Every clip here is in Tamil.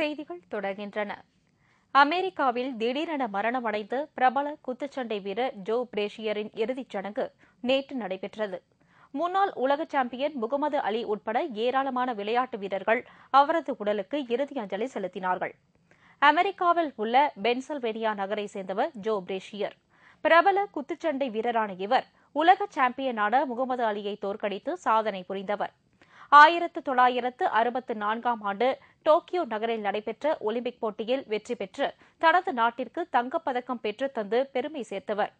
செய்திகள் தொடர்கின்றன அமெரிக்காவில் திடீரென மரணமடைந்த பிரபல குத்துச்சண்டை வீரர் ஜோ பிரேஷியரின் இறுதிச் சடங்கு நேற்று நடைபெற்றது முன்னாள் உலக சாம்பியன் முகமது அலி உட்பட ஏராளமான விளையாட்டு வீரர்கள் அவரது உடலுக்கு இறுதி அஞ்சலி செலுத்தினார்கள் அமெரிக்காவில் உள்ள பென்சல்வேனியா நகரை சேர்ந்தவர் ஜோ பிரேஷியர் பிரபல குத்துச்சண்டை வீரரான இவர் உலக சாம்பியனான முகமது அலியை தோற்கடித்து சாதனை புரிந்தவர் ஆயிரத்து தொள்ளாயிரத்து அறுபத்து நான்காம் ஆண்டு டோக்கியோ நகரில் நடைபெற்ற ஒலிம்பிக் போட்டியில் வெற்றி பெற்று தனது நாட்டிற்கு தங்கப்பதக்கம் பெற்று தந்து பெருமை சேர்த்தவர்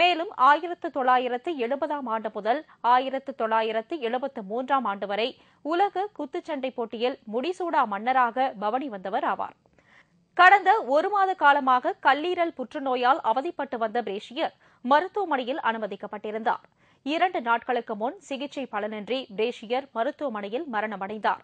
மேலும் ஆயிரத்து தொள்ளாயிரத்து எழுபதாம் ஆண்டு முதல் ஆயிரத்து தொள்ளாயிரத்து எழுபத்து மூன்றாம் ஆண்டு வரை உலக குத்துச்சண்டை போட்டியில் முடிசூடா மன்னராக பவனி வந்தவர் ஆவார் கடந்த ஒரு மாத காலமாக கல்லீரல் புற்றுநோயால் அவதிப்பட்டு வந்த பிரேஷியர் மருத்துவமனையில் அனுமதிக்கப்பட்டிருந்தார் இரண்டு நாட்களுக்கு முன் சிகிச்சை பலனின்றி பிரேஷியர் மருத்துவமனையில் மரணமடைந்தார்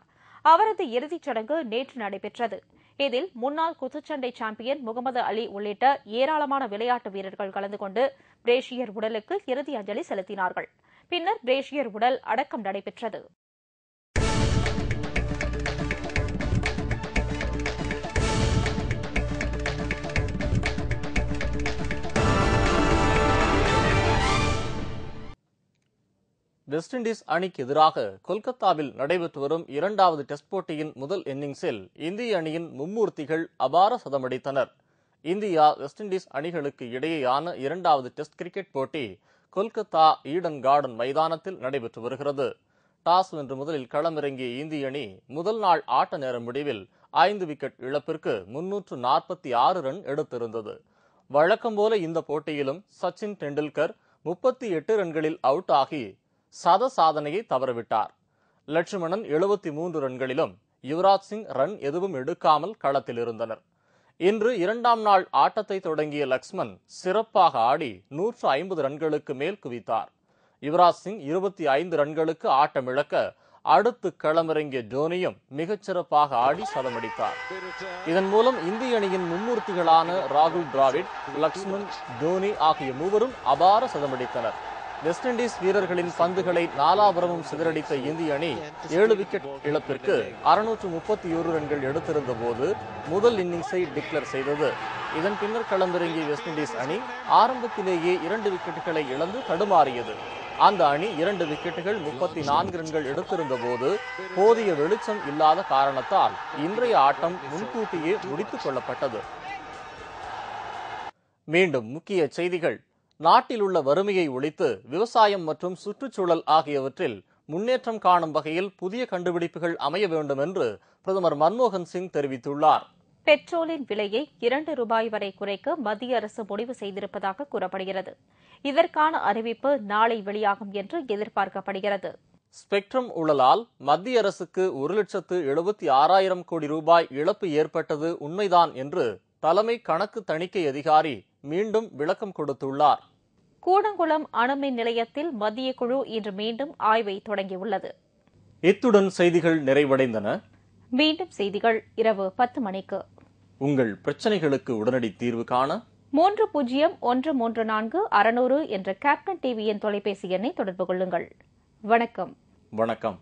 அவரது இறுதிச் சடங்கு நேற்று நடைபெற்றது இதில் முன்னாள் குத்துச்சண்டை சாம்பியன் முகமது அலி உள்ளிட்ட ஏராளமான விளையாட்டு வீரர்கள் கலந்து கொண்டு பிரேஷியர் உடலுக்கு இறுதி அஞ்சலி செலுத்தினார்கள் பின்னர் பிரேஷியர் உடல் அடக்கம் நடைபெற்றது வெஸ்ட் இண்டீஸ் அணிக்கு எதிராக கொல்கத்தாவில் நடைபெற்று வரும் இரண்டாவது டெஸ்ட் போட்டியின் முதல் இன்னிங்ஸில் இந்திய அணியின் மும்மூர்த்திகள் அபார சதமடித்தனர் இந்தியா வெஸ்ட் இண்டீஸ் அணிகளுக்கு இடையேயான இரண்டாவது டெஸ்ட் கிரிக்கெட் போட்டி கொல்கத்தா ஈடன் கார்டன் மைதானத்தில் நடைபெற்று வருகிறது டாஸ் வென்று முதலில் களமிறங்கிய இந்திய அணி முதல் நாள் ஆட்ட நேர முடிவில் ஐந்து விக்கெட் இழப்பிற்கு முன்னூற்று நாற்பத்தி ஆறு ரன் எடுத்திருந்தது வழக்கம் போல இந்த போட்டியிலும் சச்சின் டெண்டுல்கர் முப்பத்தி எட்டு ரன்களில் அவுட் ஆகி சத சாதனையை தவறவிட்டார் லட்சுமணன் எழுபத்தி மூன்று ரன்களிலும் யுவராஜ் சிங் ரன் எதுவும் எடுக்காமல் களத்தில் இருந்தனர் இன்று இரண்டாம் நாள் ஆட்டத்தை தொடங்கிய லக்ஷ்மன் சிறப்பாக ஆடி நூற்று ஐம்பது ரன்களுக்கு மேல் குவித்தார் யுவராஜ் சிங் இருபத்தி ஐந்து ரன்களுக்கு ஆட்டமிழக்க அடுத்து களமிறங்கிய ஜோனியும் மிகச்சிறப்பாக ஆடி சதமடித்தார் இதன் மூலம் இந்திய அணியின் மும்மூர்த்திகளான ராகுல் டிராவிட் லக்ஷ்மன் தோனி ஆகிய மூவரும் அபார சதமடித்தனர் வெஸ்ட் இண்டீஸ் வீரர்களின் பந்துகளை நாலாபுரமும் சிதறடித்த இந்திய அணி ஏழு விக்கெட் இழப்பிற்கு அறுநூற்று முப்பத்தி ஒரு ரன்கள் எடுத்திருந்த போது முதல் இன்னிங்ஸை டிக்ளேர் செய்தது இதன் பின்னர் களமிறங்கிய வெஸ்ட் இண்டீஸ் அணி ஆரம்பத்திலேயே இரண்டு விக்கெட்டுகளை இழந்து தடுமாறியது அந்த அணி இரண்டு விக்கெட்டுகள் முப்பத்தி நான்கு ரன்கள் எடுத்திருந்த போது போதிய வெளிச்சம் இல்லாத காரணத்தால் இன்றைய ஆட்டம் முன்கூட்டியே முடித்துக் கொள்ளப்பட்டது மீண்டும் முக்கிய செய்திகள் நாட்டில் உள்ள வறுமையை ஒழித்து விவசாயம் மற்றும் சுற்றுச்சூழல் ஆகியவற்றில் முன்னேற்றம் காணும் வகையில் புதிய கண்டுபிடிப்புகள் அமைய வேண்டும் என்று பிரதமர் மன்மோகன் சிங் தெரிவித்துள்ளார் பெட்ரோலின் விலையை இரண்டு ரூபாய் வரை குறைக்க மத்திய அரசு முடிவு செய்திருப்பதாக கூறப்படுகிறது இதற்கான அறிவிப்பு நாளை வெளியாகும் என்று எதிர்பார்க்கப்படுகிறது ஸ்பெக்ட்ரம் உழலால் மத்திய அரசுக்கு ஒரு லட்சத்து எழுபத்தி ஆறாயிரம் கோடி ரூபாய் இழப்பு ஏற்பட்டது உண்மைதான் என்று தலைமை கணக்கு தணிக்கை அதிகாரி மீண்டும் விளக்கம் கொடுத்துள்ளார் கூடங்குளம் அணுமின் நிலையத்தில் மத்திய குழு இன்று மீண்டும் ஆய்வை தொடங்கியுள்ளது இத்துடன் செய்திகள் நிறைவடைந்தன மீண்டும் செய்திகள் இரவு பத்து மணிக்கு உங்கள் பிரச்சனைகளுக்கு உடனடி தீர்வு காண மூன்று பூஜ்ஜியம் ஒன்று மூன்று நான்கு அறுநூறு என்ற கேப்டன் டிவியின் தொலைபேசி எண்ணை தொடர்பு கொள்ளுங்கள் வணக்கம் வணக்கம்